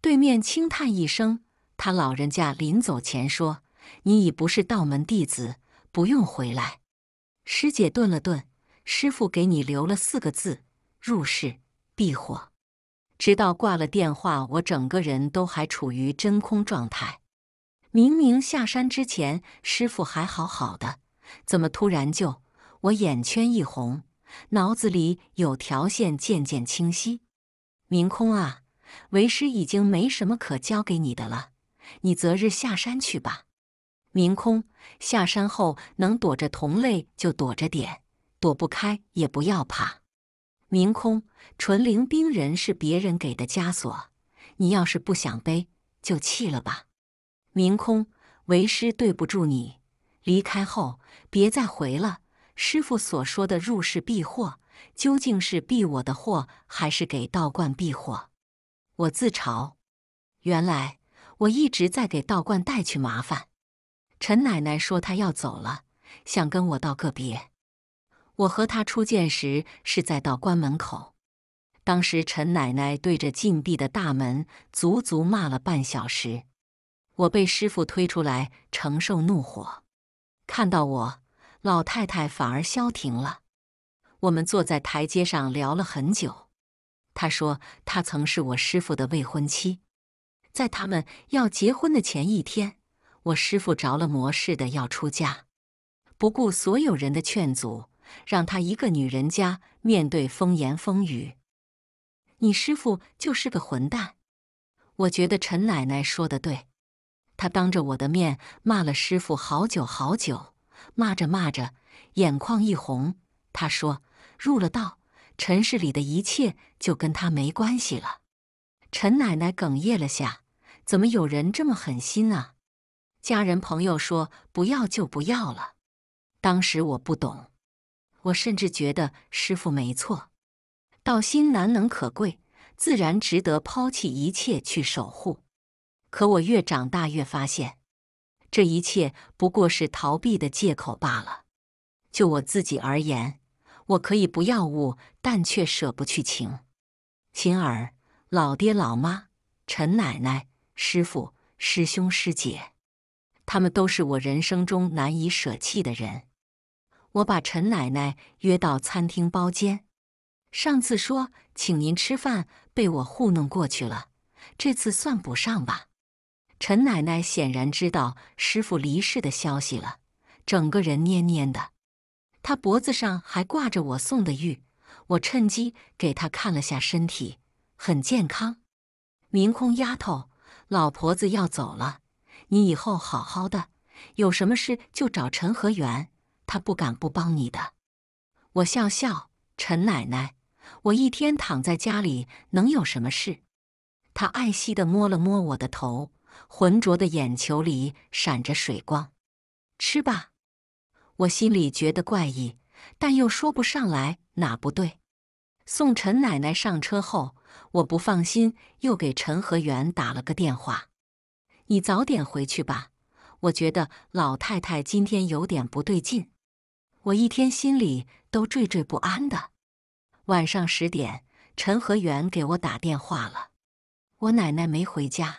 对面轻叹一声，他老人家临走前说：“你已不是道门弟子，不用回来。”师姐顿了顿，师傅给你留了四个字：入世避火。直到挂了电话，我整个人都还处于真空状态。明明下山之前，师傅还好好的，怎么突然就……我眼圈一红，脑子里有条线渐渐清晰。明空啊，为师已经没什么可教给你的了，你择日下山去吧。明空下山后能躲着同类就躲着点，躲不开也不要怕。明空，纯灵冰人是别人给的枷锁，你要是不想背，就弃了吧。明空，为师对不住你。离开后别再回了。师傅所说的入世避祸，究竟是避我的祸，还是给道观避祸？我自嘲，原来我一直在给道观带去麻烦。陈奶奶说她要走了，想跟我道个别。我和她初见时是在道观门口，当时陈奶奶对着禁闭的大门足足骂了半小时。我被师傅推出来承受怒火，看到我，老太太反而消停了。我们坐在台阶上聊了很久。她说，她曾是我师傅的未婚妻，在他们要结婚的前一天，我师傅着了魔似的要出家，不顾所有人的劝阻，让她一个女人家面对风言风语。你师傅就是个混蛋。我觉得陈奶奶说的对。他当着我的面骂了师傅好久好久，骂着骂着，眼眶一红。他说：“入了道，尘世里的一切就跟他没关系了。”陈奶奶哽咽了下：“怎么有人这么狠心啊？”家人朋友说：“不要就不要了。”当时我不懂，我甚至觉得师傅没错，道心难能可贵，自然值得抛弃一切去守护。可我越长大越发现，这一切不过是逃避的借口罢了。就我自己而言，我可以不要物，但却舍不去情。秦儿，老爹、老妈、陈奶奶、师傅、师兄、师姐，他们都是我人生中难以舍弃的人。我把陈奶奶约到餐厅包间，上次说请您吃饭被我糊弄过去了，这次算不上吧。陈奶奶显然知道师傅离世的消息了，整个人蔫蔫的。她脖子上还挂着我送的玉，我趁机给她看了下身体，很健康。明空丫头，老婆子要走了，你以后好好的，有什么事就找陈和元，他不敢不帮你的。我笑笑，陈奶奶，我一天躺在家里能有什么事？她爱惜的摸了摸我的头。浑浊的眼球里闪着水光，吃吧。我心里觉得怪异，但又说不上来哪不对。送陈奶奶上车后，我不放心，又给陈和元打了个电话：“你早点回去吧，我觉得老太太今天有点不对劲。”我一天心里都惴惴不安的。晚上十点，陈和元给我打电话了：“我奶奶没回家。”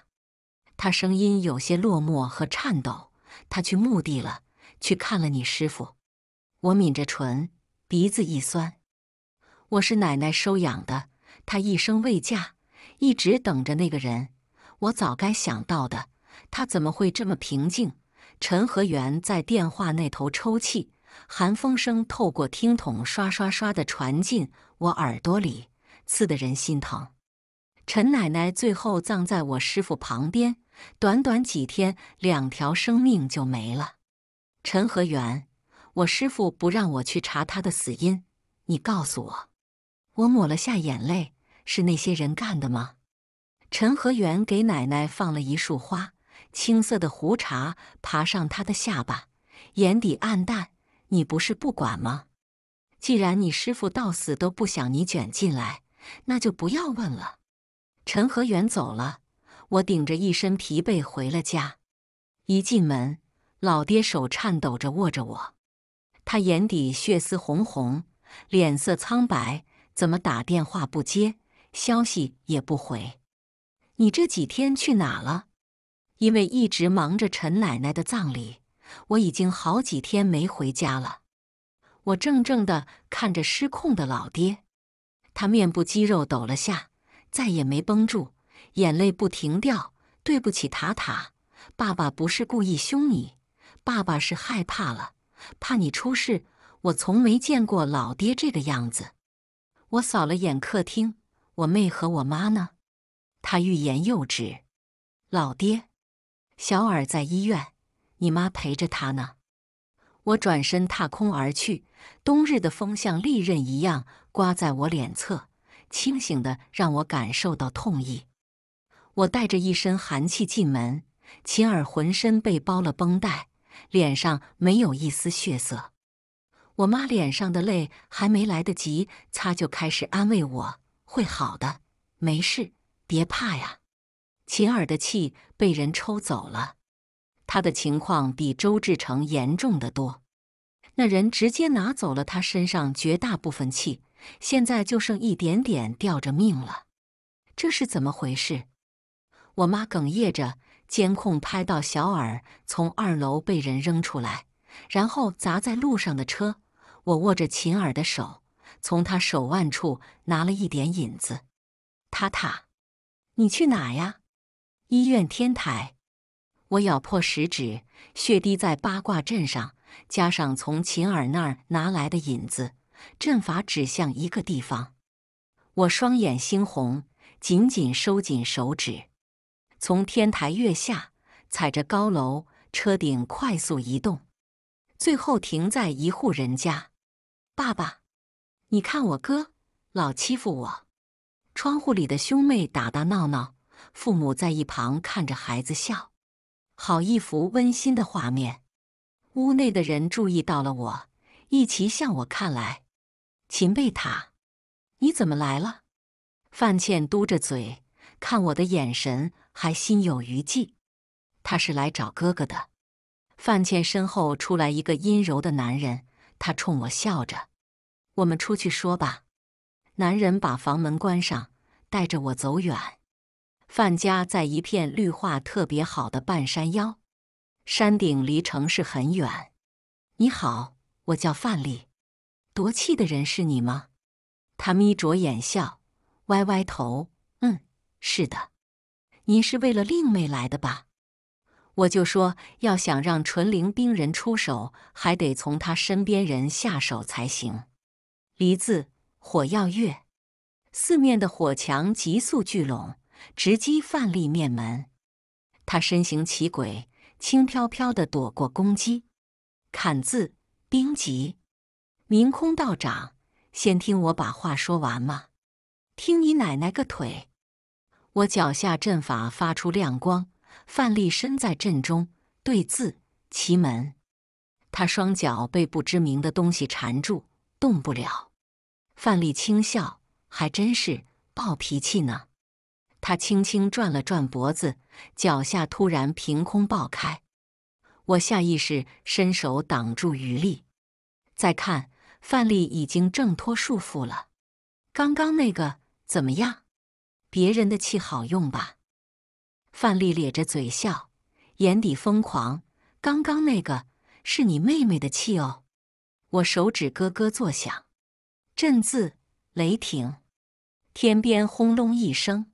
他声音有些落寞和颤抖。他去墓地了，去看了你师傅。我抿着唇，鼻子一酸。我是奶奶收养的，她一生未嫁，一直等着那个人。我早该想到的。他怎么会这么平静？陈和元在电话那头抽泣，寒风声透过听筒刷刷刷地传进我耳朵里，刺得人心疼。陈奶奶最后葬在我师傅旁边。短短几天，两条生命就没了。陈和元，我师傅不让我去查他的死因，你告诉我。我抹了下眼泪，是那些人干的吗？陈和元给奶奶放了一束花，青色的胡茬爬上他的下巴，眼底暗淡。你不是不管吗？既然你师傅到死都不想你卷进来，那就不要问了。陈和元走了。我顶着一身疲惫回了家，一进门，老爹手颤抖着握着我，他眼底血丝红红，脸色苍白，怎么打电话不接，消息也不回？你这几天去哪了？因为一直忙着陈奶奶的葬礼，我已经好几天没回家了。我怔怔的看着失控的老爹，他面部肌肉抖了下，再也没绷住。眼泪不停掉，对不起，塔塔，爸爸不是故意凶你，爸爸是害怕了，怕你出事。我从没见过老爹这个样子。我扫了眼客厅，我妹和我妈呢？他欲言又止。老爹，小耳在医院，你妈陪着他呢。我转身踏空而去，冬日的风像利刃一样刮在我脸侧，清醒的让我感受到痛意。我带着一身寒气进门，秦儿浑身被包了绷带，脸上没有一丝血色。我妈脸上的泪还没来得及擦，就开始安慰我：“会好的，没事，别怕呀。”秦儿的气被人抽走了，他的情况比周志成严重的多。那人直接拿走了他身上绝大部分气，现在就剩一点点吊着命了。这是怎么回事？我妈哽咽着，监控拍到小耳从二楼被人扔出来，然后砸在路上的车。我握着秦耳的手，从他手腕处拿了一点引子。塔塔，你去哪呀？医院天台。我咬破食指，血滴在八卦阵上，加上从秦耳那儿拿来的引子，阵法指向一个地方。我双眼猩红，紧紧收紧手指。从天台跃下，踩着高楼车顶快速移动，最后停在一户人家。爸爸，你看我哥老欺负我。窗户里的兄妹打打闹闹，父母在一旁看着孩子笑，好一幅温馨的画面。屋内的人注意到了我，一齐向我看来。秦贝塔，你怎么来了？范倩嘟着嘴。看我的眼神还心有余悸，他是来找哥哥的。范倩身后出来一个阴柔的男人，他冲我笑着：“我们出去说吧。”男人把房门关上，带着我走远。范家在一片绿化特别好的半山腰，山顶离城市很远。你好，我叫范丽。夺气的人是你吗？他眯着眼笑，歪歪头。是的，您是为了令妹来的吧？我就说，要想让纯灵兵人出手，还得从他身边人下手才行。离字火药月，四面的火墙急速聚拢，直击范蠡面门。他身形奇诡，轻飘飘的躲过攻击。砍字冰极，明空道长，先听我把话说完嘛！听你奶奶个腿！我脚下阵法发出亮光，范丽身在阵中，对字奇门。他双脚被不知名的东西缠住，动不了。范丽轻笑：“还真是暴脾气呢。”他轻轻转了转脖子，脚下突然凭空爆开。我下意识伸手挡住余力。再看，范丽已经挣脱束缚了。刚刚那个怎么样？别人的气好用吧？范丽咧着嘴笑，眼底疯狂。刚刚那个是你妹妹的气哦。我手指咯咯作响，震字雷霆，天边轰隆一声，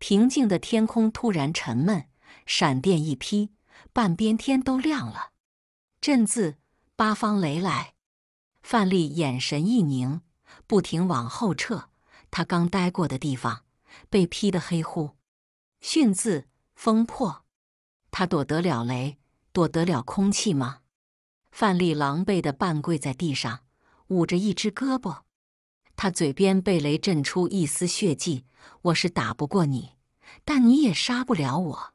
平静的天空突然沉闷，闪电一劈，半边天都亮了。震字八方雷来，范丽眼神一凝，不停往后撤，她刚待过的地方。被劈得黑乎，迅字风破，他躲得了雷，躲得了空气吗？范丽狼狈的半跪在地上，捂着一只胳膊，他嘴边被雷震出一丝血迹。我是打不过你，但你也杀不了我。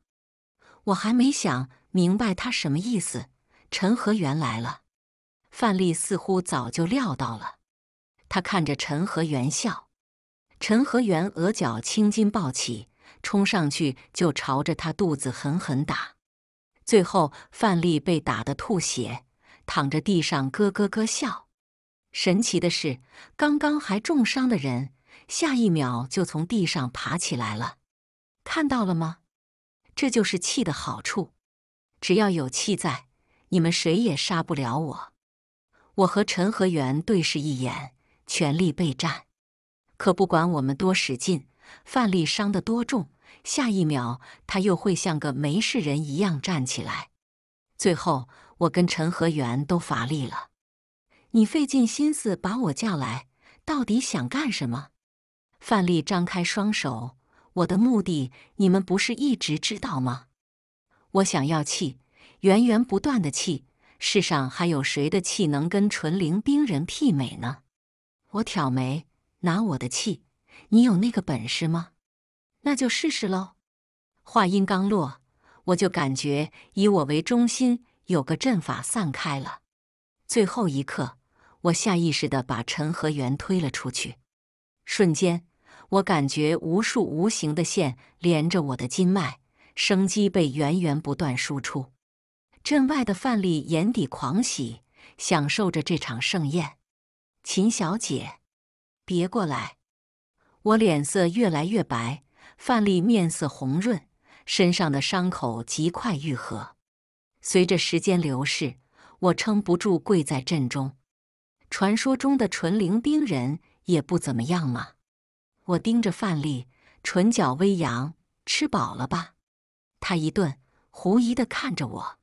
我还没想明白他什么意思。陈和元来了，范丽似乎早就料到了，他看着陈和元笑。陈和元额角青筋暴起，冲上去就朝着他肚子狠狠打。最后，范丽被打得吐血，躺着地上咯咯咯笑。神奇的是，刚刚还重伤的人，下一秒就从地上爬起来了。看到了吗？这就是气的好处。只要有气在，你们谁也杀不了我。我和陈和元对视一眼，全力备战。可不管我们多使劲，范丽伤得多重，下一秒他又会像个没事人一样站起来。最后，我跟陈和元都乏力了。你费尽心思把我叫来，到底想干什么？范丽张开双手，我的目的你们不是一直知道吗？我想要气，源源不断的气。世上还有谁的气能跟纯灵冰人媲美呢？我挑眉。拿我的气，你有那个本事吗？那就试试喽。话音刚落，我就感觉以我为中心有个阵法散开了。最后一刻，我下意识的把陈和元推了出去。瞬间，我感觉无数无形的线连着我的筋脉，生机被源源不断输出。阵外的范丽眼底狂喜，享受着这场盛宴。秦小姐。别过来！我脸色越来越白，范丽面色红润，身上的伤口极快愈合。随着时间流逝，我撑不住，跪在阵中。传说中的纯灵兵人也不怎么样嘛！我盯着范丽，唇角微扬：“吃饱了吧？”他一顿，狐疑的看着我，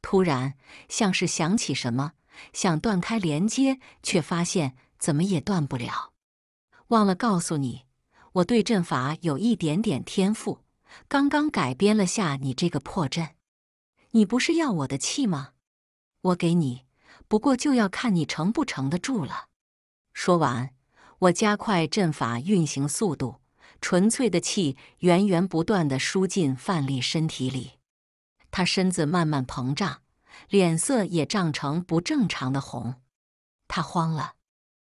突然像是想起什么，想断开连接，却发现怎么也断不了。忘了告诉你，我对阵法有一点点天赋。刚刚改编了下你这个破阵，你不是要我的气吗？我给你，不过就要看你承不承得住了。说完，我加快阵法运行速度，纯粹的气源源不断的输进范丽身体里。他身子慢慢膨胀，脸色也涨成不正常的红。他慌了，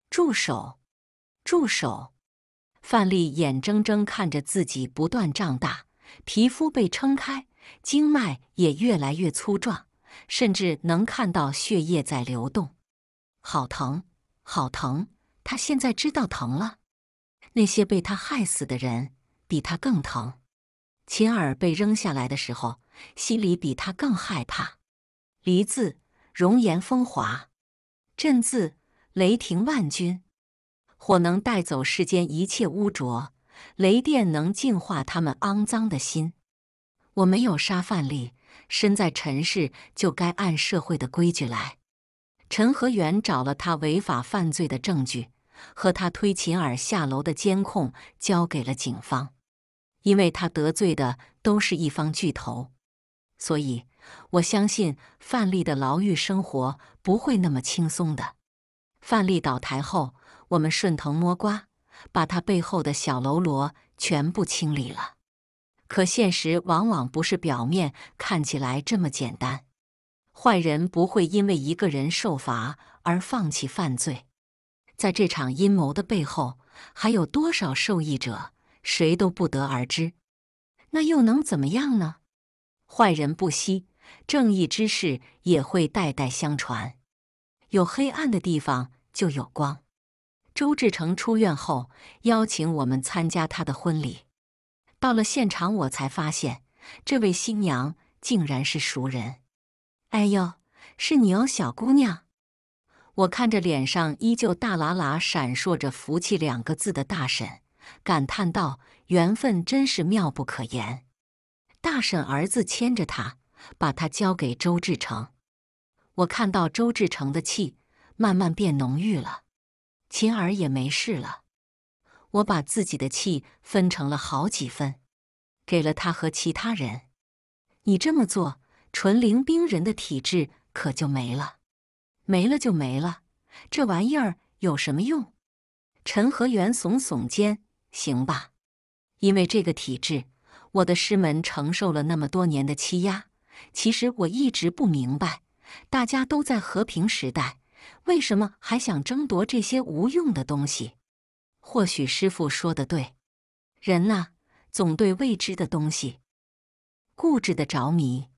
住手！住手！范丽眼睁睁看着自己不断胀大，皮肤被撑开，经脉也越来越粗壮，甚至能看到血液在流动。好疼，好疼！她现在知道疼了。那些被他害死的人比他更疼。秦尔被扔下来的时候，心里比他更害怕。离字容颜风华，震字雷霆万钧。火能带走世间一切污浊，雷电能净化他们肮脏的心。我没有杀范丽，身在尘世就该按社会的规矩来。陈和元找了他违法犯罪的证据和他推秦尔下楼的监控，交给了警方。因为他得罪的都是一方巨头，所以我相信范丽的牢狱生活不会那么轻松的。范例倒台后，我们顺藤摸瓜，把他背后的小喽啰全部清理了。可现实往往不是表面看起来这么简单。坏人不会因为一个人受罚而放弃犯罪。在这场阴谋的背后，还有多少受益者，谁都不得而知。那又能怎么样呢？坏人不息，正义之士也会代代相传。有黑暗的地方就有光。周志成出院后邀请我们参加他的婚礼，到了现场我才发现，这位新娘竟然是熟人。哎呦，是你哦，小姑娘！我看着脸上依旧大喇喇闪烁着“福气”两个字的大婶，感叹道：“缘分真是妙不可言。”大婶儿子牵着她，把她交给周志成。我看到周志成的气慢慢变浓郁了，秦儿也没事了。我把自己的气分成了好几份，给了他和其他人。你这么做，纯灵冰人的体质可就没了。没了就没了，这玩意儿有什么用？陈和元耸耸肩，行吧。因为这个体质，我的师门承受了那么多年的欺压。其实我一直不明白。大家都在和平时代，为什么还想争夺这些无用的东西？或许师傅说的对，人呐，总对未知的东西固执的着迷。